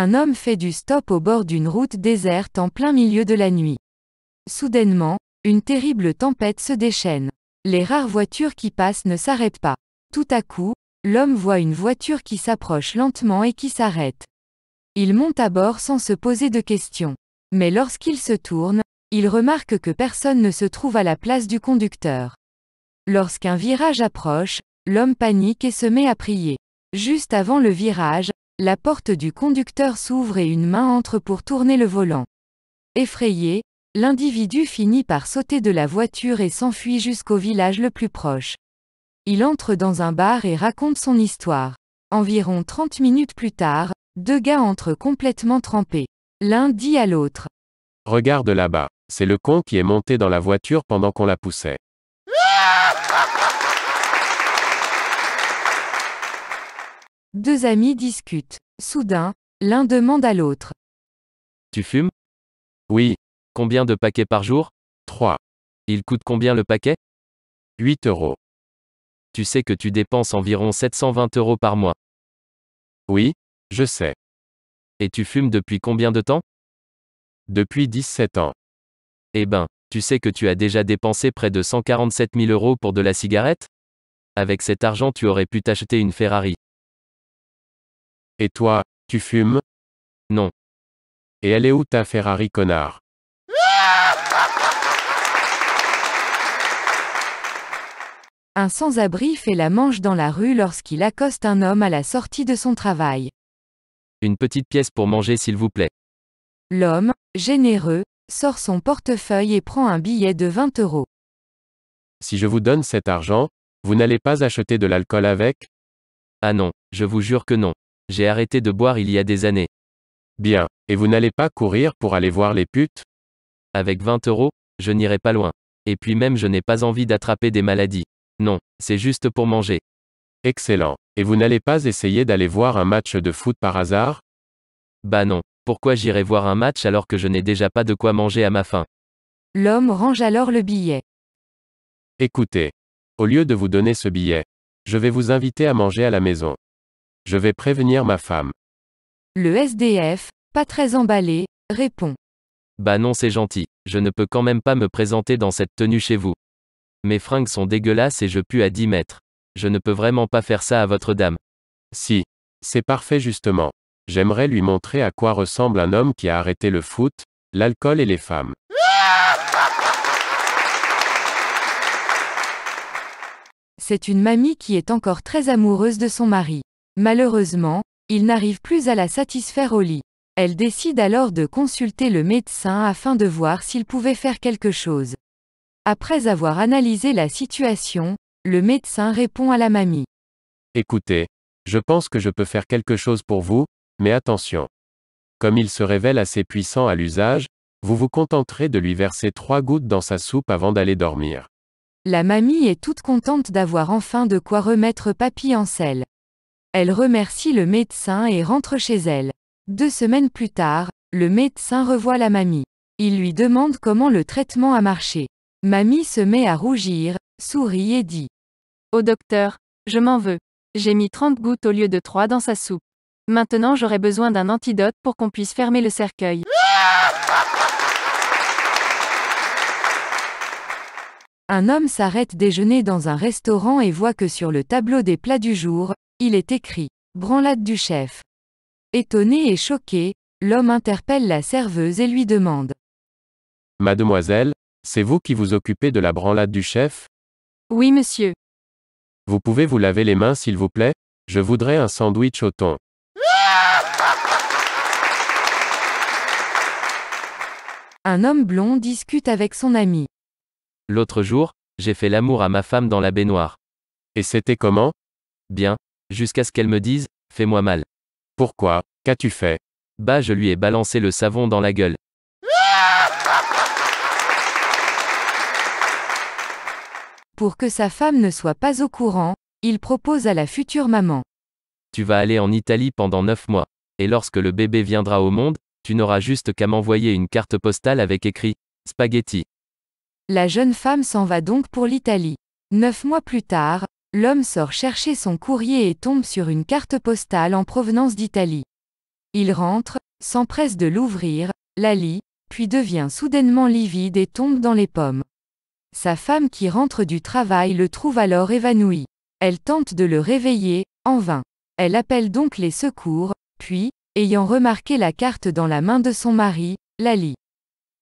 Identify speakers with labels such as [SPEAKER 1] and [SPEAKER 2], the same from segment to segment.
[SPEAKER 1] Un homme fait du stop au bord d'une route déserte en plein milieu de la nuit. Soudainement, une terrible tempête se déchaîne. Les rares voitures qui passent ne s'arrêtent pas. Tout à coup, l'homme voit une voiture qui s'approche lentement et qui s'arrête. Il monte à bord sans se poser de questions. Mais lorsqu'il se tourne, il remarque que personne ne se trouve à la place du conducteur. Lorsqu'un virage approche, l'homme panique et se met à prier. Juste avant le virage, la porte du conducteur s'ouvre et une main entre pour tourner le volant. Effrayé, l'individu finit par sauter de la voiture et s'enfuit jusqu'au village le plus proche. Il entre dans un bar et raconte son histoire. Environ 30 minutes plus tard, deux gars entrent complètement trempés. L'un dit à l'autre.
[SPEAKER 2] Regarde là-bas. C'est le con qui est monté dans la voiture pendant qu'on la poussait.
[SPEAKER 1] Deux amis discutent. Soudain, l'un demande à l'autre.
[SPEAKER 2] Tu fumes Oui. Combien de paquets par jour 3. Il coûte combien le paquet 8 euros. Tu sais que tu dépenses environ 720 euros par mois. Oui, je sais. Et tu fumes depuis combien de temps Depuis 17 ans. Eh ben, tu sais que tu as déjà dépensé près de 147 000 euros pour de la cigarette Avec cet argent tu aurais pu t'acheter une Ferrari. Et toi, tu fumes Non. Et elle est où ta Ferrari connard
[SPEAKER 1] Un sans-abri fait la manche dans la rue lorsqu'il accoste un homme à la sortie de son travail.
[SPEAKER 2] Une petite pièce pour manger s'il vous plaît.
[SPEAKER 1] L'homme, généreux, sort son portefeuille et prend un billet de 20 euros.
[SPEAKER 2] Si je vous donne cet argent, vous n'allez pas acheter de l'alcool avec Ah non, je vous jure que non. J'ai arrêté de boire il y a des années. Bien. Et vous n'allez pas courir pour aller voir les putes Avec 20 euros, je n'irai pas loin. Et puis même je n'ai pas envie d'attraper des maladies. Non, c'est juste pour manger. Excellent. Et vous n'allez pas essayer d'aller voir un match de foot par hasard Bah non. Pourquoi j'irai voir un match alors que je n'ai déjà pas de quoi manger à ma faim
[SPEAKER 1] L'homme range alors le billet.
[SPEAKER 2] Écoutez. Au lieu de vous donner ce billet, je vais vous inviter à manger à la maison. Je vais prévenir ma femme.
[SPEAKER 1] Le SDF, pas très emballé, répond.
[SPEAKER 2] Bah non, c'est gentil. Je ne peux quand même pas me présenter dans cette tenue chez vous. Mes fringues sont dégueulasses et je pue à 10 mètres. Je ne peux vraiment pas faire ça à votre dame. Si. C'est parfait justement. J'aimerais lui montrer à quoi ressemble un homme qui a arrêté le foot, l'alcool et les femmes.
[SPEAKER 1] C'est une mamie qui est encore très amoureuse de son mari. Malheureusement, il n'arrive plus à la satisfaire au lit. Elle décide alors de consulter le médecin afin de voir s'il pouvait faire quelque chose. Après avoir analysé la situation, le médecin répond à la mamie.
[SPEAKER 2] Écoutez, je pense que je peux faire quelque chose pour vous, mais attention. Comme il se révèle assez puissant à l'usage, vous vous contenterez de lui verser trois gouttes dans sa soupe avant d'aller dormir.
[SPEAKER 1] La mamie est toute contente d'avoir enfin de quoi remettre papy en selle. Elle remercie le médecin et rentre chez elle. Deux semaines plus tard, le médecin revoit la mamie. Il lui demande comment le traitement a marché. Mamie se met à rougir, sourit et dit ⁇ Au docteur, je m'en veux. J'ai mis 30 gouttes au lieu de 3 dans sa soupe. Maintenant j'aurai besoin d'un antidote pour qu'on puisse fermer le cercueil. Un homme s'arrête déjeuner dans un restaurant et voit que sur le tableau des plats du jour, il est écrit Branlade du chef. Étonné et choqué, l'homme interpelle la serveuse et lui demande
[SPEAKER 2] Mademoiselle, c'est vous qui vous occupez de la branlade du chef
[SPEAKER 1] Oui, monsieur.
[SPEAKER 2] Vous pouvez vous laver les mains, s'il vous plaît Je voudrais un sandwich au thon.
[SPEAKER 1] Un homme blond discute avec son ami.
[SPEAKER 2] L'autre jour, j'ai fait l'amour à ma femme dans la baignoire. Et c'était comment Bien jusqu'à ce qu'elle me dise, fais-moi mal. Pourquoi Qu'as-tu fait Bah je lui ai balancé le savon dans la gueule.
[SPEAKER 1] Pour que sa femme ne soit pas au courant, il propose à la future maman.
[SPEAKER 2] Tu vas aller en Italie pendant 9 mois, et lorsque le bébé viendra au monde, tu n'auras juste qu'à m'envoyer une carte postale avec écrit Spaghetti.
[SPEAKER 1] La jeune femme s'en va donc pour l'Italie. Neuf mois plus tard, L'homme sort chercher son courrier et tombe sur une carte postale en provenance d'Italie. Il rentre, s'empresse de l'ouvrir, la lit, puis devient soudainement livide et tombe dans les pommes. Sa femme qui rentre du travail le trouve alors évanoui. Elle tente de le réveiller, en vain. Elle appelle donc les secours, puis, ayant remarqué la carte dans la main de son mari, la lit.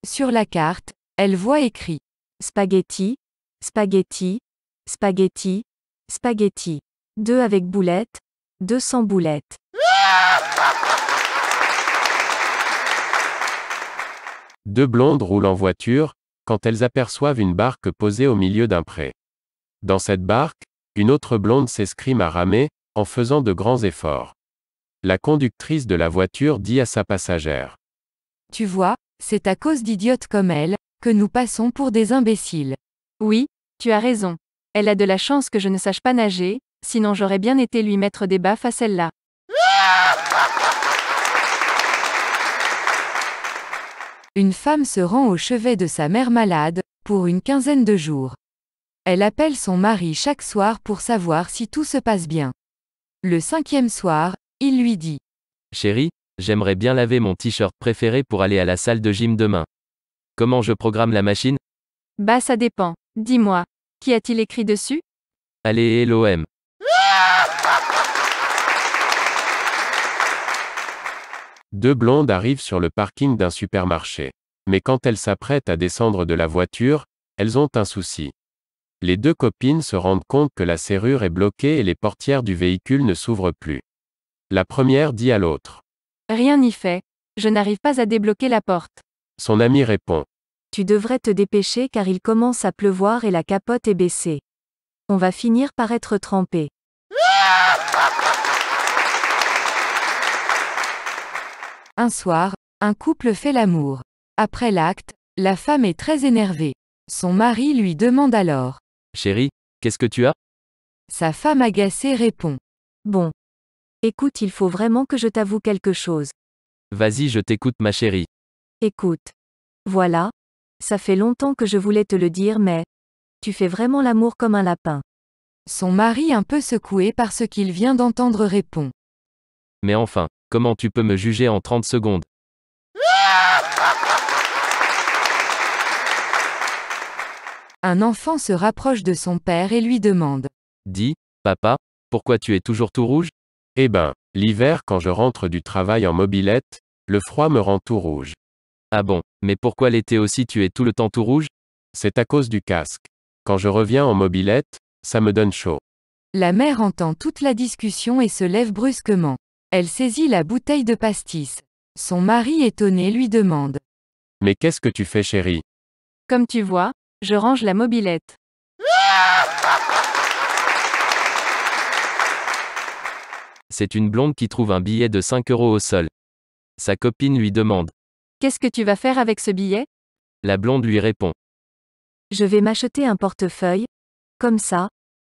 [SPEAKER 1] Sur la carte, elle voit écrit Spaghetti, spaghetti, spaghetti, Spaghetti. 2 avec boulettes. sans boulettes.
[SPEAKER 2] Deux blondes roulent en voiture, quand elles aperçoivent une barque posée au milieu d'un pré. Dans cette barque, une autre blonde s'escrime à ramer, en faisant de grands efforts. La conductrice de la voiture dit à sa passagère.
[SPEAKER 1] Tu vois, c'est à cause d'idiotes comme elle, que nous passons pour des imbéciles. Oui, tu as raison. Elle a de la chance que je ne sache pas nager, sinon j'aurais bien été lui mettre des baffes à celle-là. Une femme se rend au chevet de sa mère malade, pour une quinzaine de jours. Elle appelle son mari chaque soir pour savoir si tout se passe bien. Le cinquième soir, il lui dit ⁇
[SPEAKER 2] Chérie, j'aimerais bien laver mon t-shirt préféré pour aller à la salle de gym demain. Comment je programme la machine ?⁇
[SPEAKER 1] Bah ça dépend. Dis-moi, « Qui a-t-il écrit dessus
[SPEAKER 2] Allez, LOM. Deux blondes arrivent sur le parking d'un supermarché. Mais quand elles s'apprêtent à descendre de la voiture, elles ont un souci. Les deux copines se rendent compte que la serrure est bloquée et les portières du véhicule ne s'ouvrent plus. La première dit à l'autre.
[SPEAKER 1] Rien n'y fait. Je n'arrive pas à débloquer la porte.
[SPEAKER 2] Son ami répond.
[SPEAKER 1] Tu devrais te dépêcher car il commence à pleuvoir et la capote est baissée. On va finir par être trempé. Un soir, un couple fait l'amour. Après l'acte, la femme est très énervée. Son mari lui demande alors
[SPEAKER 2] Chérie, qu'est-ce que tu as
[SPEAKER 1] Sa femme agacée répond Bon. Écoute, il faut vraiment que je t'avoue quelque chose.
[SPEAKER 2] Vas-y, je t'écoute, ma chérie.
[SPEAKER 1] Écoute. Voilà, ça fait longtemps que je voulais te le dire, mais... Tu fais vraiment l'amour comme un lapin. Son mari un peu secoué par ce qu'il vient d'entendre répond.
[SPEAKER 2] Mais enfin, comment tu peux me juger en 30
[SPEAKER 1] secondes Un enfant se rapproche de son père et lui demande. Dis, papa,
[SPEAKER 2] pourquoi tu es toujours tout rouge Eh ben, l'hiver quand je rentre du travail en mobilette, le froid me rend tout rouge. Ah bon, mais pourquoi l'été aussi tu es tout le temps tout rouge C'est à cause du casque. Quand je reviens en mobilette, ça me donne chaud.
[SPEAKER 1] La mère entend toute la discussion et se lève brusquement. Elle saisit la bouteille de pastis. Son mari étonné lui demande.
[SPEAKER 2] Mais qu'est-ce que tu fais chérie
[SPEAKER 1] Comme tu vois, je range la mobilette.
[SPEAKER 2] C'est une blonde qui trouve un billet de 5 euros au sol. Sa copine lui demande.
[SPEAKER 1] Qu'est-ce que tu vas faire avec ce billet
[SPEAKER 2] La blonde lui répond.
[SPEAKER 1] Je vais m'acheter un portefeuille. Comme ça,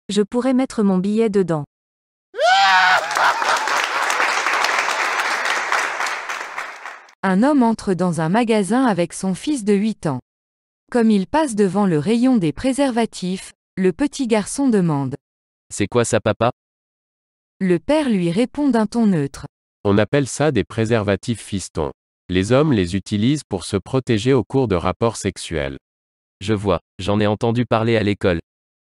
[SPEAKER 1] je pourrai mettre mon billet dedans. Un homme entre dans un magasin avec son fils de 8 ans. Comme il passe devant le rayon des préservatifs, le petit garçon demande.
[SPEAKER 2] C'est quoi ça papa
[SPEAKER 1] Le père lui répond d'un ton neutre.
[SPEAKER 2] On appelle ça des préservatifs fistons. » Les hommes les utilisent pour se protéger au cours de rapports sexuels. Je vois, j'en ai entendu parler à l'école.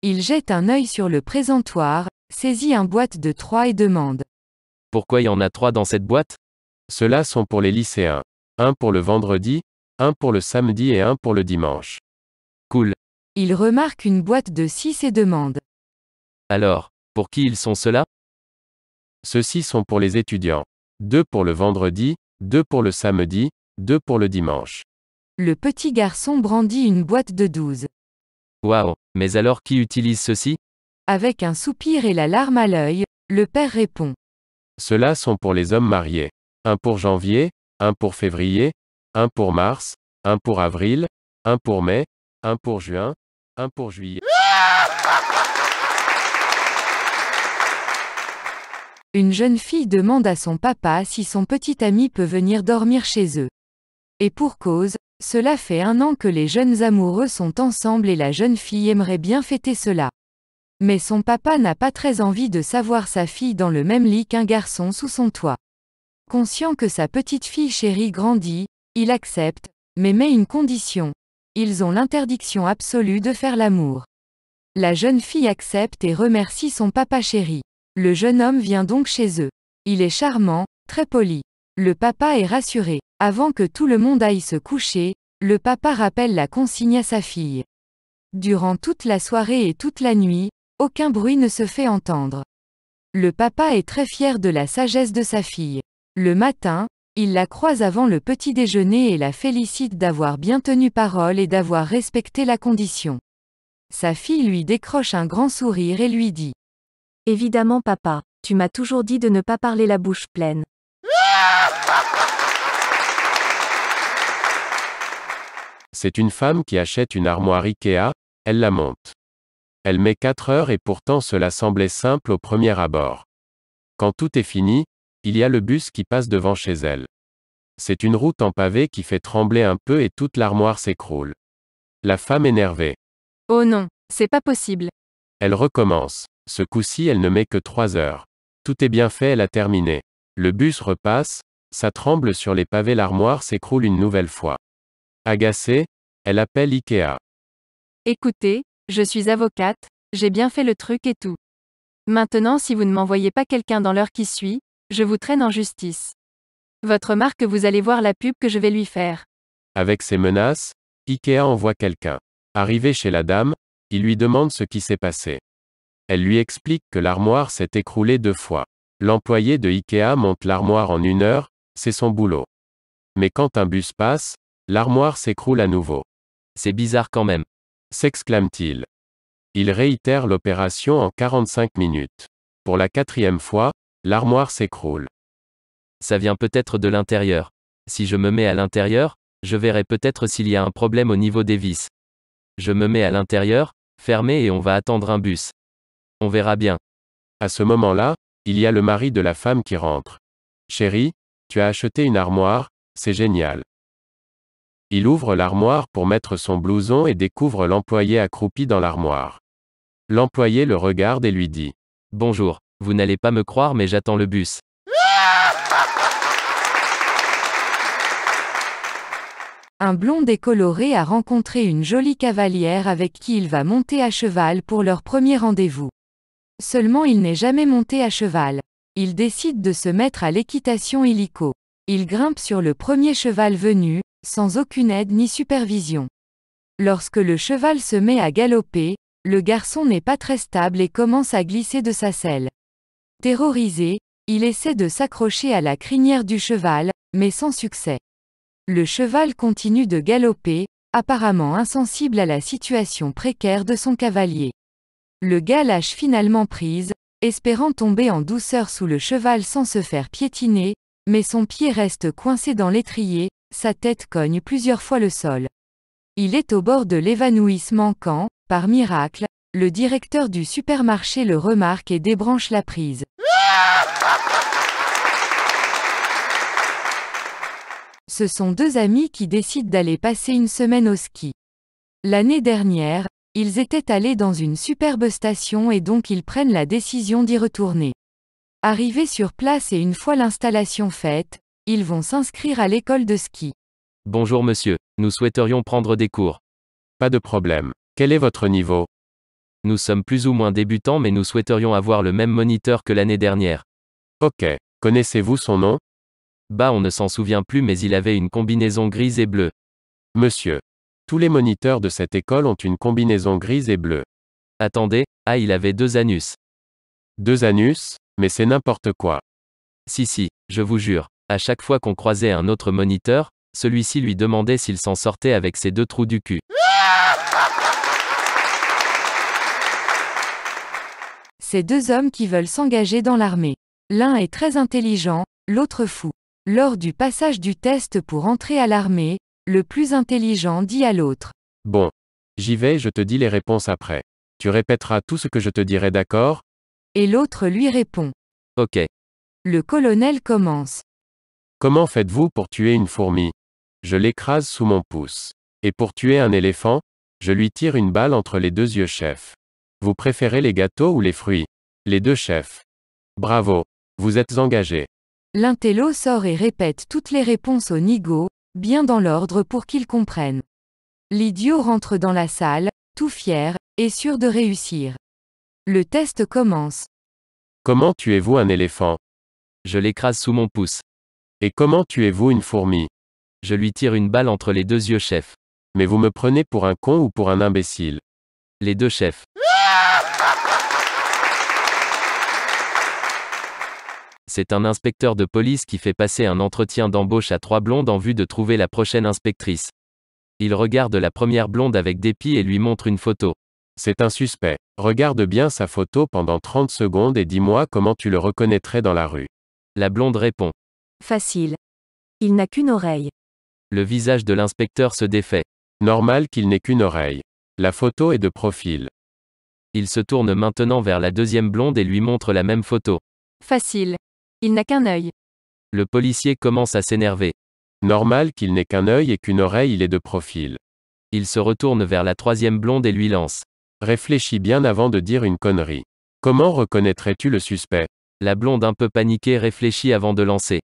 [SPEAKER 1] Il jette un œil sur le présentoir, saisit un boîte de trois et demande.
[SPEAKER 2] Pourquoi il y en a trois dans cette boîte Ceux-là sont pour les lycéens. Un pour le vendredi, un pour le samedi et un pour le dimanche. Cool.
[SPEAKER 1] Il remarque une boîte de six et demande.
[SPEAKER 2] Alors, pour qui ils sont ceux-là Ceux-ci sont pour les étudiants. Deux pour le vendredi, deux pour le samedi, deux pour le dimanche.
[SPEAKER 1] Le petit garçon brandit une boîte de douze.
[SPEAKER 2] Waouh, mais alors qui utilise ceci
[SPEAKER 1] Avec un soupir et la larme à l'œil, le père répond.
[SPEAKER 2] Ceux-là sont pour les hommes mariés. Un pour janvier, un pour février, un pour mars, un pour avril, un pour mai, un pour juin, un pour juillet.
[SPEAKER 1] Une jeune fille demande à son papa si son petit ami peut venir dormir chez eux. Et pour cause, cela fait un an que les jeunes amoureux sont ensemble et la jeune fille aimerait bien fêter cela. Mais son papa n'a pas très envie de savoir sa fille dans le même lit qu'un garçon sous son toit. Conscient que sa petite fille chérie grandit, il accepte, mais met une condition. Ils ont l'interdiction absolue de faire l'amour. La jeune fille accepte et remercie son papa chéri. Le jeune homme vient donc chez eux. Il est charmant, très poli. Le papa est rassuré. Avant que tout le monde aille se coucher, le papa rappelle la consigne à sa fille. Durant toute la soirée et toute la nuit, aucun bruit ne se fait entendre. Le papa est très fier de la sagesse de sa fille. Le matin, il la croise avant le petit déjeuner et la félicite d'avoir bien tenu parole et d'avoir respecté la condition. Sa fille lui décroche un grand sourire et lui dit Évidemment papa, tu m'as toujours dit de ne pas parler la bouche pleine.
[SPEAKER 2] C'est une femme qui achète une armoire Ikea, elle la monte. Elle met 4 heures et pourtant cela semblait simple au premier abord. Quand tout est fini, il y a le bus qui passe devant chez elle. C'est une route en pavé qui fait trembler un peu et toute l'armoire s'écroule. La femme énervée.
[SPEAKER 1] Oh non, c'est pas possible.
[SPEAKER 2] Elle recommence. Ce coup-ci elle ne met que trois heures. Tout est bien fait, elle a terminé. Le bus repasse, ça tremble sur les pavés, l'armoire s'écroule une nouvelle fois. Agacée, elle appelle Ikea.
[SPEAKER 1] Écoutez, je suis avocate, j'ai bien fait le truc et tout. Maintenant si vous ne m'envoyez pas quelqu'un dans l'heure qui suit, je vous traîne en justice. Votre marque, vous allez voir la pub que je vais lui faire.
[SPEAKER 2] Avec ces menaces, Ikea envoie quelqu'un. Arrivé chez la dame, il lui demande ce qui s'est passé. Elle lui explique que l'armoire s'est écroulée deux fois. L'employé de Ikea monte l'armoire en une heure, c'est son boulot. Mais quand un bus passe, l'armoire s'écroule à nouveau. C'est bizarre quand même. S'exclame-t-il. Il réitère l'opération en 45 minutes. Pour la quatrième fois, l'armoire s'écroule. Ça vient peut-être de l'intérieur. Si je me mets à l'intérieur, je verrai peut-être s'il y a un problème au niveau des vis. Je me mets à l'intérieur, fermé et on va attendre un bus. On verra bien. À ce moment-là, il y a le mari de la femme qui rentre. Chérie, tu as acheté une armoire, c'est génial. Il ouvre l'armoire pour mettre son blouson et découvre l'employé accroupi dans l'armoire. L'employé le regarde et lui dit ⁇ Bonjour, vous n'allez pas me croire mais j'attends le bus.
[SPEAKER 1] Un blond décoloré a rencontré une jolie cavalière avec qui il va monter à cheval pour leur premier rendez-vous. Seulement il n'est jamais monté à cheval. Il décide de se mettre à l'équitation illico. Il grimpe sur le premier cheval venu, sans aucune aide ni supervision. Lorsque le cheval se met à galoper, le garçon n'est pas très stable et commence à glisser de sa selle. Terrorisé, il essaie de s'accrocher à la crinière du cheval, mais sans succès. Le cheval continue de galoper, apparemment insensible à la situation précaire de son cavalier. Le gars lâche finalement prise, espérant tomber en douceur sous le cheval sans se faire piétiner, mais son pied reste coincé dans l'étrier, sa tête cogne plusieurs fois le sol. Il est au bord de l'évanouissement quand, par miracle, le directeur du supermarché le remarque et débranche la prise. Ce sont deux amis qui décident d'aller passer une semaine au ski. L'année dernière, ils étaient allés dans une superbe station et donc ils prennent la décision d'y retourner. Arrivés sur place et une fois l'installation faite, ils vont s'inscrire à l'école de ski.
[SPEAKER 2] Bonjour monsieur, nous souhaiterions prendre des cours. Pas de problème. Quel est votre niveau Nous sommes plus ou moins débutants mais nous souhaiterions avoir le même moniteur que l'année dernière. Ok. Connaissez-vous son nom Bah on ne s'en souvient plus mais il avait une combinaison grise et bleue. Monsieur, tous les moniteurs de cette école ont une combinaison grise et bleue. Attendez, ah il avait deux anus. Deux anus, mais c'est n'importe quoi. Si si, je vous jure, à chaque fois qu'on croisait un autre moniteur, celui-ci lui demandait s'il s'en sortait avec ses deux trous du cul.
[SPEAKER 1] Ces deux hommes qui veulent s'engager dans l'armée. L'un est très intelligent, l'autre fou. Lors du passage du test pour entrer à l'armée, le plus intelligent dit à l'autre.
[SPEAKER 2] Bon. J'y vais, je te dis les réponses après. Tu répéteras tout ce que je te dirai, d'accord
[SPEAKER 1] Et l'autre lui répond. Ok. Le colonel commence.
[SPEAKER 2] Comment faites-vous pour tuer une fourmi Je l'écrase sous mon pouce. Et pour tuer un éléphant, je lui tire une balle entre les deux yeux, chef. Vous préférez les gâteaux ou les fruits Les deux, chefs. Bravo. Vous êtes engagé.
[SPEAKER 1] L'intello sort et répète toutes les réponses au nigo, bien dans l'ordre pour qu'ils comprennent. L'idiot rentre dans la salle, tout fier, et sûr de réussir. Le test commence.
[SPEAKER 2] Comment tuez-vous un éléphant Je l'écrase sous mon pouce. Et comment tuez-vous une fourmi Je lui tire une balle entre les deux yeux chef. Mais vous me prenez pour un con ou pour un imbécile Les deux chefs. c'est un inspecteur de police qui fait passer un entretien d'embauche à trois blondes en vue de trouver la prochaine inspectrice. Il regarde la première blonde avec dépit et lui montre une photo. C'est un suspect. Regarde bien sa photo pendant 30 secondes et dis-moi comment tu le reconnaîtrais dans la rue. La blonde répond.
[SPEAKER 1] Facile. Il n'a qu'une oreille.
[SPEAKER 2] Le visage de l'inspecteur se défait. Normal qu'il n'ait qu'une oreille. La photo est de profil. Il se tourne maintenant vers la deuxième blonde et lui montre la même photo.
[SPEAKER 1] Facile. Il n'a qu'un œil.
[SPEAKER 2] Le policier commence à s'énerver. Normal qu'il n'ait qu'un œil et qu'une oreille il est de profil. Il se retourne vers la troisième blonde et lui lance. Réfléchis bien avant de dire une connerie. Comment reconnaîtrais-tu le suspect La blonde un peu paniquée réfléchit avant de lancer.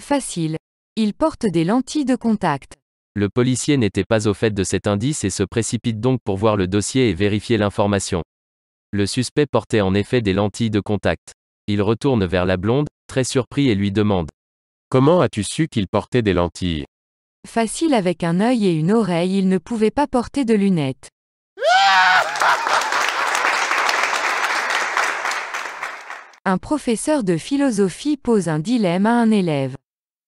[SPEAKER 1] Facile. Il porte des lentilles de contact.
[SPEAKER 2] Le policier n'était pas au fait de cet indice et se précipite donc pour voir le dossier et vérifier l'information. Le suspect portait en effet des lentilles de contact. Il retourne vers la blonde, très surpris et lui demande. Comment as-tu su qu'il portait des lentilles
[SPEAKER 1] Facile avec un œil et une oreille, il ne pouvait pas porter de lunettes. Un professeur de philosophie pose un dilemme à un élève.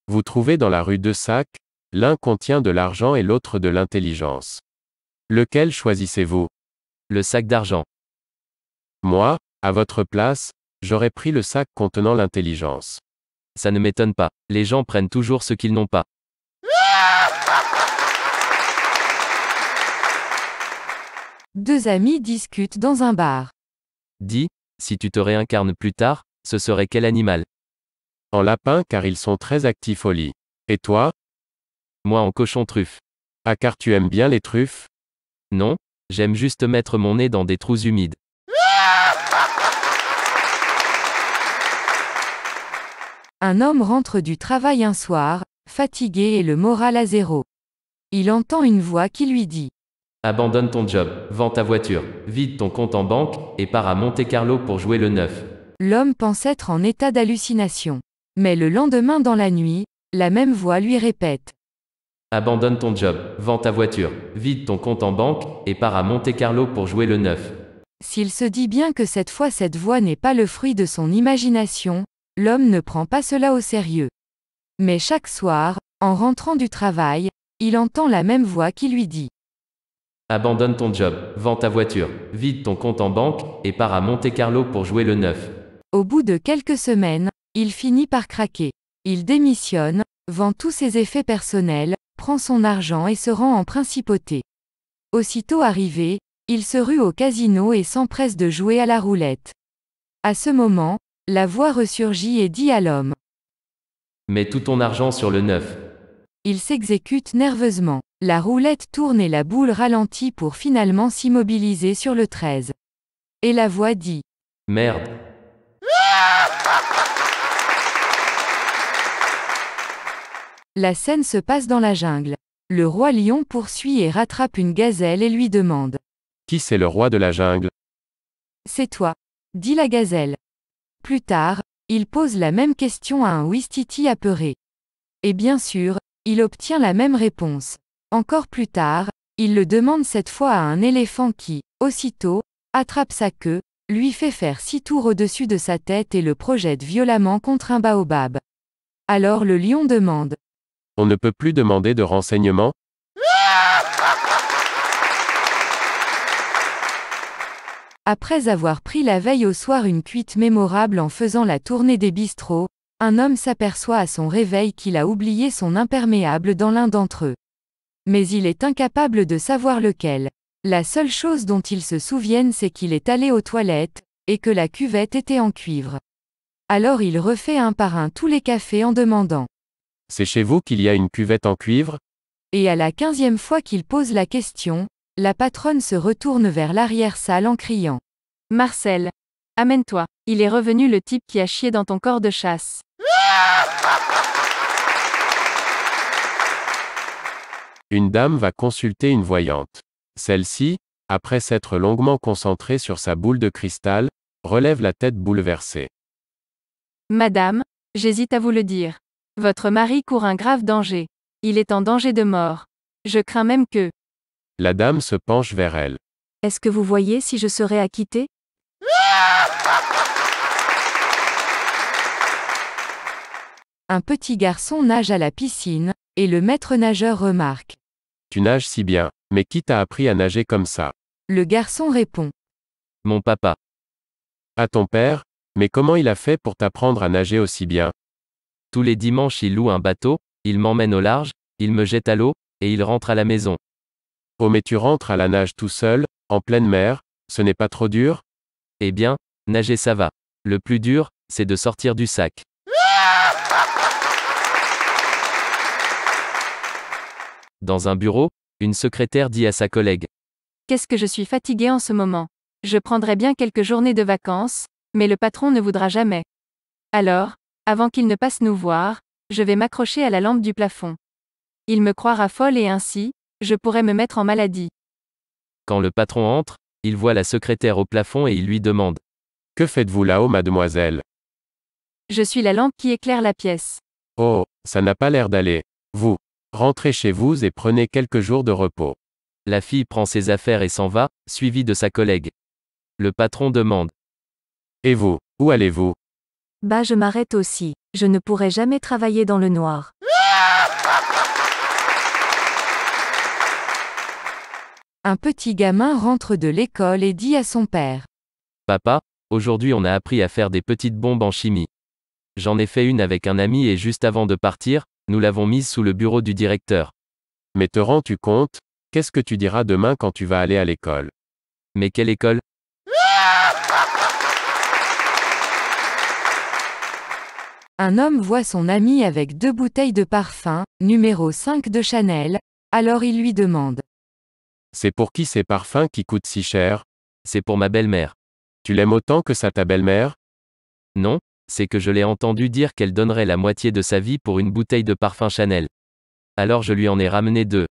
[SPEAKER 2] Vous trouvez dans la rue deux sacs, l'un contient de l'argent et l'autre de l'intelligence. Lequel choisissez-vous Le sac d'argent. Moi, à votre place, J'aurais pris le sac contenant l'intelligence. Ça ne m'étonne pas, les gens prennent toujours ce qu'ils n'ont pas.
[SPEAKER 1] Deux amis discutent dans un bar.
[SPEAKER 2] Dis, si tu te réincarnes plus tard, ce serait quel animal En lapin car ils sont très actifs au lit. Et toi Moi en cochon truffe. Ah car tu aimes bien les truffes Non, j'aime juste mettre mon nez dans des trous humides.
[SPEAKER 1] Un homme rentre du travail un soir, fatigué et le moral à zéro. Il entend une voix qui lui dit
[SPEAKER 2] Abandonne ton job, vends ta voiture, vide ton compte en banque, et pars à Monte-Carlo pour jouer le neuf.
[SPEAKER 1] L'homme pense être en état d'hallucination. Mais le lendemain dans la nuit, la même voix lui répète
[SPEAKER 2] Abandonne ton job, vends ta voiture, vide ton compte en banque, et pars à Monte-Carlo pour jouer le neuf.
[SPEAKER 1] S'il se dit bien que cette fois cette voix n'est pas le fruit de son imagination, l'homme ne prend pas cela au sérieux. Mais chaque soir, en rentrant du travail, il entend la même voix qui lui dit ⁇
[SPEAKER 2] Abandonne ton job, vends ta voiture, vide ton compte en banque, et pars à Monte-Carlo pour jouer le neuf. ⁇
[SPEAKER 1] Au bout de quelques semaines, il finit par craquer. Il démissionne, vend tous ses effets personnels, prend son argent et se rend en principauté. Aussitôt arrivé, il se rue au casino et s'empresse de jouer à la roulette. À ce moment, la voix ressurgit et dit à l'homme.
[SPEAKER 2] Mets tout ton argent sur le 9.
[SPEAKER 1] Il s'exécute nerveusement. La roulette tourne et la boule ralentit pour finalement s'immobiliser sur le 13. Et la voix dit Merde. La scène se passe dans la jungle. Le roi lion poursuit et rattrape une gazelle et lui demande
[SPEAKER 2] Qui c'est le roi de la jungle
[SPEAKER 1] C'est toi, dit la gazelle. Plus tard, il pose la même question à un Ouistiti apeuré. Et bien sûr, il obtient la même réponse. Encore plus tard, il le demande cette fois à un éléphant qui, aussitôt, attrape sa queue, lui fait faire six tours au-dessus de sa tête et le projette violemment contre un baobab. Alors le lion demande.
[SPEAKER 2] On ne peut plus demander de renseignements
[SPEAKER 1] Après avoir pris la veille au soir une cuite mémorable en faisant la tournée des bistrots, un homme s'aperçoit à son réveil qu'il a oublié son imperméable dans l'un d'entre eux. Mais il est incapable de savoir lequel. La seule chose dont il se souvienne c'est qu'il est allé aux toilettes, et que la cuvette était en cuivre. Alors il refait un par un tous les cafés en demandant.
[SPEAKER 2] C'est chez vous qu'il y a une cuvette en cuivre
[SPEAKER 1] Et à la quinzième fois qu'il pose la question, la patronne se retourne vers l'arrière-salle en criant. Marcel, amène-toi, il est revenu le type qui a chié dans ton corps de chasse.
[SPEAKER 2] Une dame va consulter une voyante. Celle-ci, après s'être longuement concentrée sur sa boule de cristal, relève la tête bouleversée.
[SPEAKER 1] Madame, j'hésite à vous le dire. Votre mari court un grave danger. Il est en danger de mort. Je crains même que,
[SPEAKER 2] la dame se penche vers
[SPEAKER 1] elle. Est-ce que vous voyez si je serai acquittée Un petit garçon nage à la piscine, et le maître nageur remarque.
[SPEAKER 2] Tu nages si bien, mais qui t'a appris à nager comme ça
[SPEAKER 1] Le garçon répond.
[SPEAKER 2] Mon papa. À ton père, mais comment il a fait pour t'apprendre à nager aussi bien Tous les dimanches il loue un bateau, il m'emmène au large, il me jette à l'eau, et il rentre à la maison. Oh mais tu rentres à la nage tout seul, en pleine mer, ce n'est pas trop dur Eh bien, nager ça va. Le plus dur, c'est de sortir du sac. Dans un bureau, une secrétaire dit à sa collègue.
[SPEAKER 1] Qu'est-ce que je suis fatiguée en ce moment Je prendrai bien quelques journées de vacances, mais le patron ne voudra jamais. Alors, avant qu'il ne passe nous voir, je vais m'accrocher à la lampe du plafond. Il me croira folle et ainsi, je pourrais me mettre en maladie.
[SPEAKER 2] Quand le patron entre, il voit la secrétaire au plafond et il lui demande. Que faites-vous là-haut, mademoiselle
[SPEAKER 1] Je suis la lampe qui éclaire la pièce.
[SPEAKER 2] Oh, ça n'a pas l'air d'aller. Vous, rentrez chez vous et prenez quelques jours de repos. La fille prend ses affaires et s'en va, suivie de sa collègue. Le patron demande. Et vous, où allez-vous
[SPEAKER 1] Bah je m'arrête aussi, je ne pourrai jamais travailler dans le noir. Un petit gamin rentre de l'école et dit à son père.
[SPEAKER 2] Papa, aujourd'hui on a appris à faire des petites bombes en chimie. J'en ai fait une avec un ami et juste avant de partir, nous l'avons mise sous le bureau du directeur. Mais te rends-tu compte Qu'est-ce que tu diras demain quand tu vas aller à l'école Mais quelle école
[SPEAKER 1] Un homme voit son ami avec deux bouteilles de parfum, numéro 5 de Chanel, alors il lui demande
[SPEAKER 2] c'est pour qui ces parfums qui coûtent si cher C'est pour ma belle-mère. Tu l'aimes autant que ça ta belle-mère Non, c'est que je l'ai entendu dire qu'elle donnerait la moitié de sa vie pour une bouteille de parfum Chanel. Alors je lui en ai ramené deux.